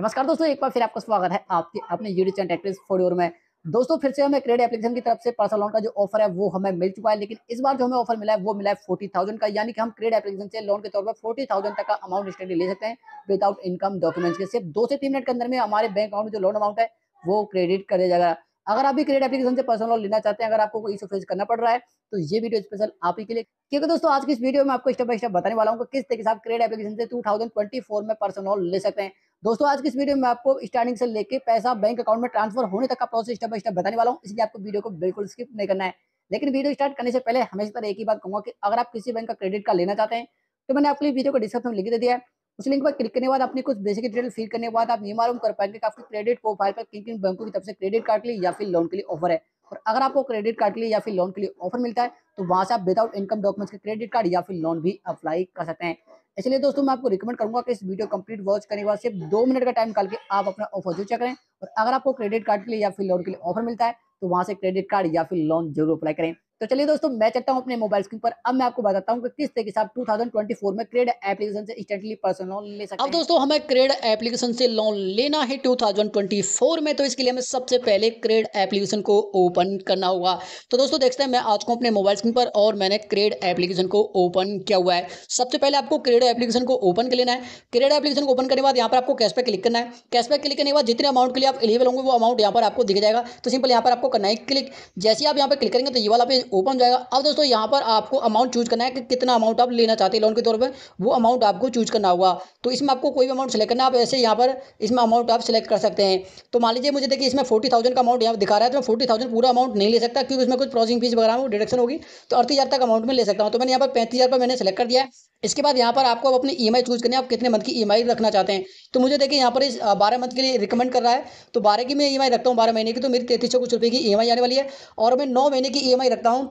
नमस्कार दोस्तों एक बार फिर आपका स्वागत है आपके अपने यूट्यूब चैनल टेक्टिस ओर में दोस्तों फिर से हमें क्रेडिट एप्लीकेशन की तरफ से पर्सनल लोन का जो ऑफर है वो हमें मिल चुका है लेकिन इस बार जो हमें ऑफर मिला है वो मिला है फोर्टी थाउजेंड का यानी कि हम क्रेडिट एप्लीकेशन से लोन के तौर पर फोर्टी थाउजेंड तक का अमाउंट इंस्टेंटली ले सकते हैं विदाउट इनकम डॉक्यूमेंट्स के सिर्फ दो से तीन मिनट के अंदर में हमारे बैंक अकाउंट में जो लोन अमाउंट है वो क्रेडिट कर दिया जाएगा अगर आप भी क्रेडिट एप्लीकेशन से पर्सनल लोन लेना चाहते हैं अगर आपको कोई इशू फेस करना पड़ रहा है तो ये वीडियो स्पेशल आप ही के लिए क्योंकि दोस्तों आज की इस वीडियो में आपको स्टेप बाय स्टेप बताने वाला हूँ किस तरीके से आप क्रेडिट एप्लीकेशन से 2024 में पर्सनल लोन ले सकते हैं दोस्तों आज की इस वीडियो में आपको स्टार्टिंग से लेकर पैसा बैंक अकाउंट में ट्रांसफर होने तक का प्रोसेस स्टेप बाय स्टेप बताने वाला हूँ इसलिए आपको वीडियो को बिल्कुल स्किप नहीं करना है लेकिन वीडियो स्टार्ट करने से पहले हमेशा एक ही बात कहूँगा कि अगर आप किसी बैंक का क्रेडिट कार्ड लेना चाहते हैं तो मैंने आपके लिए वीडियो को डिस्क्रिप्शन में लिख दे दिया है उस लिंक पर क्लिक करने बाद अपनी कुछ बेसिक डिटेल फिल करने के बाद आप ये मालूम कर पाएंगे कि आपकी क्रेडिट प्रोफाइल पर किन किन बैंकों की तरफ से क्रेडिट कार्ड के लिए या फिर लोन के लिए ऑफर है और अगर आपको क्रेडिट कार्ड के लिए या फिर लोन के लिए ऑफर मिलता है तो वहाँ से आप विदाउट इनकम डॉक्यूमेंट्स के क्रेडिट कार्ड या फिर लोन भी अप्लाई कर सकते हैं इसलिए दोस्तों मैं आपको रिकमेंड करूंगा कि इस वीडियो कंप्लीट वॉच करने के बाद सिर्फ दो मिनट का टाइम निकाल के आप अपना ऑफर जो चेक करें और अगर आपको क्रेडिट कार्ड के लिए या फिर लोन के लिए ऑफर मिलता है तो वहां से क्रेडिट कार्ड या फिर लोन जरूर अप्लाई करें तो चलिए दोस्तों मैं चलता हूँ अपने मोबाइल स्क्रीन पर अब मैं आपको बताता हूँ कि किस तरीके से आप 2024 में क्रेड एप्लीकेशन से इंस्टेंटली पर्सनल लोन ले सकते हैं अब दोस्तों हमें क्रेड एप्लीकेशन से लोन लेना है 2024 में तो इसके लिए हमें सबसे पहले क्रेड एप्लीकेशन को ओपन करना होगा तो दोस्तों देखते हैं मैं आज को अपने मोबाइल स्क्रीन पर और मैंने क्रेड एप्लीकेशन को ओपन किया हुआ है सबसे पहले आपको क्रेड एप्लीकेशन को ओपन कर लेना है क्रेड एप्लीकेशन को ओपन करने के बाद यहाँ पर आपको कैशबैक क्लिक करना है कैशबैक क्लिक करने के बाद जितने अमाउंट के लिए आप एलिबल होंगे वो अमाउंट यहाँ पर आपको दिख जाएगा तो सिंपल यहाँ पर आपको करना है क्लिक जैसे आप यहाँ पर क्लिक करेंगे तो ये वाला पे ओपन जाएगा अब दोस्तों यहाँ पर आपको अमाउंट चूज करना है कि कितना अमाउंट आप लेना चाहते हैं लोन के तौर पर वो अमाउंट आपको चूज करना होगा तो इसमें आपको कोई भी अमाउंट सेलेक्ट करना आप ऐसे यहाँ पर इसमें अमाउंट आप सेलेक्ट कर सकते हैं तो मान लीजिए मुझे देखिए इसमें फोर्टी का अमाउंट यहाँ दिखा रहा है तो मैं फोर्टी थाउजेंड पूरा अमाउंट नहीं ले सकता क्योंकि उसमें कुछ प्रोसेसिंग फीस वगैरह डिडक्शन होगी तो अड़तीस तक अमाउंट में ले सकता हूँ तो मैंने यहाँ पर पैंतीस पर मैंने सेलेक्ट कर दिया है इसके बाद यहाँ पर आपको अब अपनी ई e चूज़ करनी है आप कितने मंथ की ई e रखना चाहते हैं तो मुझे देखिए यहाँ पर इस बारह मंथ के लिए रिकमेंड कर रहा है तो बारह की मैं ई e रखता हूँ बारह महीने की तो मेरी तैतीस सौ कुछ रुपये की ई आने वाली है और मैं नौ महीने की ई रखता हूँ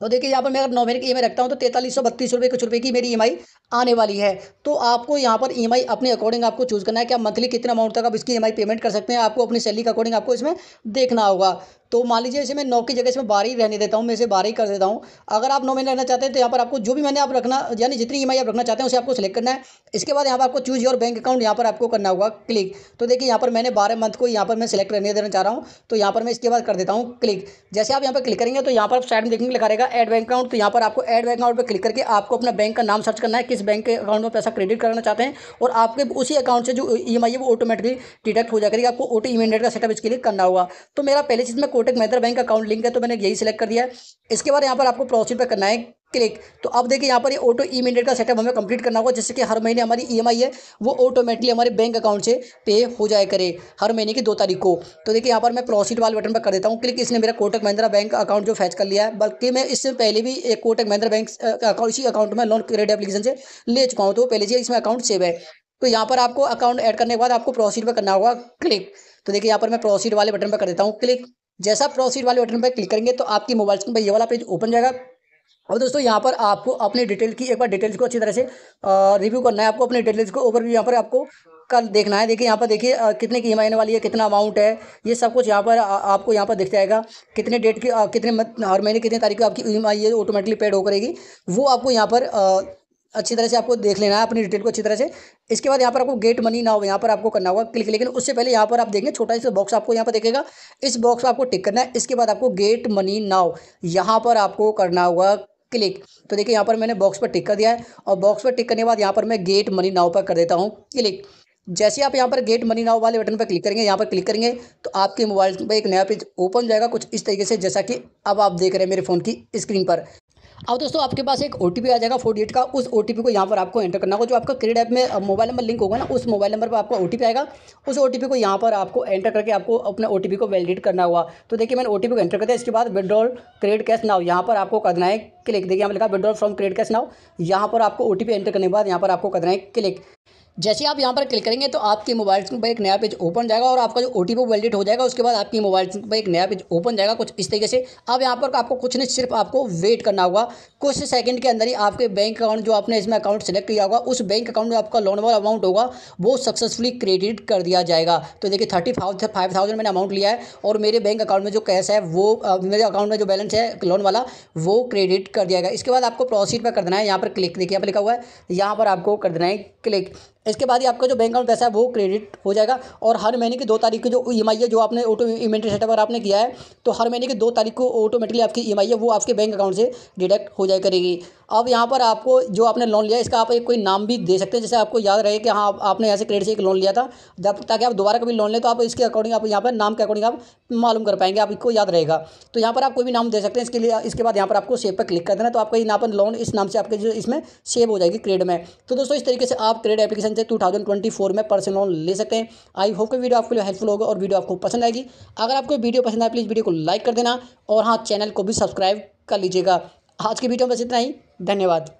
तो देखिए यहाँ पर मैं अगर नौ महीने की ई रखता हूँ तो तैतालीस सौ बत्तीस रुपये कुछ रुपये की मेरी ई आने वाली है तो आपको यहाँ पर ई अपने अकॉर्डिंग आपको चूज़ करना है कि आप मंथली कितना अमाउंट तक आप इसकी ई पेमेंट कर सकते हैं आपको अपनी सैली के अकॉर्डिंग आपको इसमें देखना होगा तो मान लीजिए इसे मैं नौ की जगह इसमें बारह ही रहने देता हूँ मैं इसे बारह ही कर देता हूँ अगर आप नौ महीने रहना चाहते हैं तो यहाँ पर आपको जो भी मैंने आप रखना यानी जितनी ई आप रखना चाहते हैं उसे आपको सेलेक्ट करना है इसके बाद यहाँ पर आपको चूज़ योर बैंक अकाउंट यहाँ पर आपको करना होगा क्लिक तो देखिए यहाँ पर मैंने बारह मंथ को यहाँ पर मैं सेलेक्ट रहने देना चाह रहा हूँ तो यहाँ पर मैं इसके बाद कर देता हूँ क्लिक जैसे आप यहाँ पर क्लिक करेंगे तो यहाँ पर आप साइड में देखेंगे लिखा रहेगा एड बैंक अकाउंट तो यहाँ पर आपको एड बैंक अकाउंट पर क्लिक करके आपको अपना बैंक का नाम सर्च करना है किस बैंक के अकाउंट में पैसा क्रेडिट करना चाहते हैं और आपके उसी अकाउंट से जो ई है वो ऑटोमेटिकली डिडक्ट हो जाएगा आपको ओटी टी का सेटअप इसके लिए करना होगा तो मेरा पहले चीज़ में Kotak Mahindra bank account link है तो मैंने यही सिलेक्ट कर दिया है इसके बाद यहाँ पर आपको प्रोसीड पर करना है क्लिक तो अब देखिए यहाँ पर ये ऑटो ई मिनट का सेटअप हमें कंप्लीट करना होगा जिससे कि हर महीने हमारी ईएमआई e है वो ऑटोमेटिकली हमारे बैंक अकाउंट से पे हो जाए करे हर महीने की दो तारीख को तो देखिए यहाँ पर मैं प्रोसीड वाले बटन पर कर देता हूँ क्लिक इसने मेरा कोटक महिंद्रा बैंक अकाउंट जो फैच कर लिया है बल्कि मैं इससे पहले भी एक कोटक महिंद्रा बैंक अकाउंट इसी अकाउंट में लोन क्रेडिट एप्लीकेशन से ले चुका हूँ तो पहले से इसमें अकाउंट सेव है तो यहाँ पर आपको अकाउंट ऐड करने के बाद आपको प्रोसीड पर करना होगा क्लिक तो देखिए यहाँ पर मैं प्रोसीड वाले बटन पर कर देता हूँ क्लिक जैसा प्रोसीड वाले बटन पर क्लिक करेंगे तो आपकी मोबाइल स्क्रीन पर ये वाला पेज ओपन जाएगा और दोस्तों यहाँ पर आपको अपने डिटेल की एक बार डिटेल्स को अच्छी तरह से रिव्यू करना है आपको अपने डिटेल्स को ऊपर यहाँ पर आपको कल देखना है देखिए यहाँ पर देखिए कितने की ई आने वाली है कितना अमाउंट है ये सब कुछ यहाँ पर आपको यहाँ पर दिख जाएगा कितने डेट की कितने हर महीने कितने तारीख को आपकी ई एम ये ऑटोमेटिकली पेड हो करेगी वो आपको यहाँ पर आ, अच्छी तरह से आपको देख लेना है अपनी डिटेल को अच्छी तरह से इसके बाद यहाँ पर आपको गेट मनी ना हो यहाँ पर आपको करना होगा क्लिक लेकिन उससे पहले यहाँ पर आप देखेंगे छोटा सा बॉक्स आपको यहाँ पर देखेगा इस बॉक्स पर आपको टिक करना है इसके बाद आपको गेट मनी ना हो यहाँ पर आपको करना होगा क्लिक तो देखिए यहाँ पर मैंने बॉक्स पर टिक कर दिया है और बॉक्स पर टिक करने के बाद यहाँ पर मैं गेट मनी नाव पर कर देता हूँ क्लिक जैसे आप यहाँ पर गेट मनी नाव वाले बटन पर क्लिक करेंगे यहाँ पर क्लिक करेंगे तो आपके मोबाइल पर एक नया पेज ओपन जाएगा कुछ इस तरीके से जैसा कि अब आप देख रहे हैं मेरे फ़ोन की स्क्रीन पर अब दोस्तों आपके पास एक ओ आ जाएगा फोर्टी का उस ओ को यहाँ पर आपको एंटर करना होगा जो आपका क्रेडिट ऐप में मोबाइल नंबर लिंक होगा ना उस मोबाइल नंबर पर आपका ओ आएगा उस ओ को यहाँ पर आपको एंटर करके आपको अपने ओ को वैलिडेट करना होगा तो देखिए मैंने ओ को एंटर कर दिया इसके बाद विड्रॉल क्रेडिट कैश नाउ यहाँ पर आपको करना है क्लिक देखिए हम लिखा withdrawal from credit cash now यहाँ पर आपको ओ एंटर करने के बाद यहाँ पर आपको करना है क्लिक जैसे आप यहाँ पर क्लिक करेंगे तो आपके मोबाइल पर एक नया पेज ओपन जाएगा और आपका जो ओ टी वैलिडेट हो जाएगा उसके बाद आपकी मोबाइल पर एक नया पेज ओपन जाएगा कुछ इस तरीके से अब यहाँ पर आपको कुछ नहीं सिर्फ आपको वेट करना होगा कुछ सेकंड के अंदर ही आपके बैंक अकाउंट जो आपने इसमें अकाउंट सेलेक्ट किया होगा उस बैंक अकाउंट में आपका लोन वाला अमाउंट होगा वो सक्सेसफुली क्रेडिट कर दिया जाएगा तो देखिए थर्टी फाइव थाउजेंड मैंने अमाउंट लिया है और मेरे बैंक अकाउंट में जो कैश है वो मेरे अकाउंट में जो बैलेंस है लोन वाला वो क्रेडिट कर दिया जाएगा इसके बाद आपको प्रोसीड पर कर देना है यहाँ पर क्लिक देखिए यहाँ पर लिखा हुआ है यहाँ पर आपको कर देना है क्लिक इसके बाद ही आपका जो बैंक अकाउंट पैसा है वो क्रेडिट हो जाएगा और हर महीने की दो तारीख की जो ई है जो आपने ऑटो इन्वेंट्री सेटअप अगर आपने किया है तो हर महीने की दो तारीख को ऑटोमेटिकली आपकी ई है वो आपके बैंक अकाउंट से डिडक्ट हो जाए करेगी अब यहाँ पर आपको जो आपने लोन लिया इसका आप एक कोई नाम भी दे सकते हैं जैसे आपको याद रहे कि हाँ आपने यहाँ से क्रेडिट से एक लोन लिया था जब ताकि आप दोबारा कभी लोन लें तो आप इसके अकॉर्डिंग आप यहाँ पर नाम के अकॉर्डिंग आप मालूम कर पाएंगे आपको याद रहेगा तो यहाँ पर आप कोई भी नाम दे सकते हैं इसके लिए इसके बाद यहाँ पर आपको सेव पर क्लिक कर देना तो आपका यहाँ पर लोन इस नाम से आपके जो इसमें सेव हो जाएगी क्रेड में तो दोस्तों इस तरीके से आप क्रेड एप्लीकेशन से टू में पर्सनल लोन ले सकते हैं आई होप के वीडियो आपके लिए हेल्पफुल होगा और वीडियो आपको पसंद आएगी अगर आपको वीडियो पसंद आए प्लीज़ वीडियो को लाइक कर देना और हाँ चैनल को भी सब्सक्राइब कर लीजिएगा आज के वीडियो में बस इतना ही धन्यवाद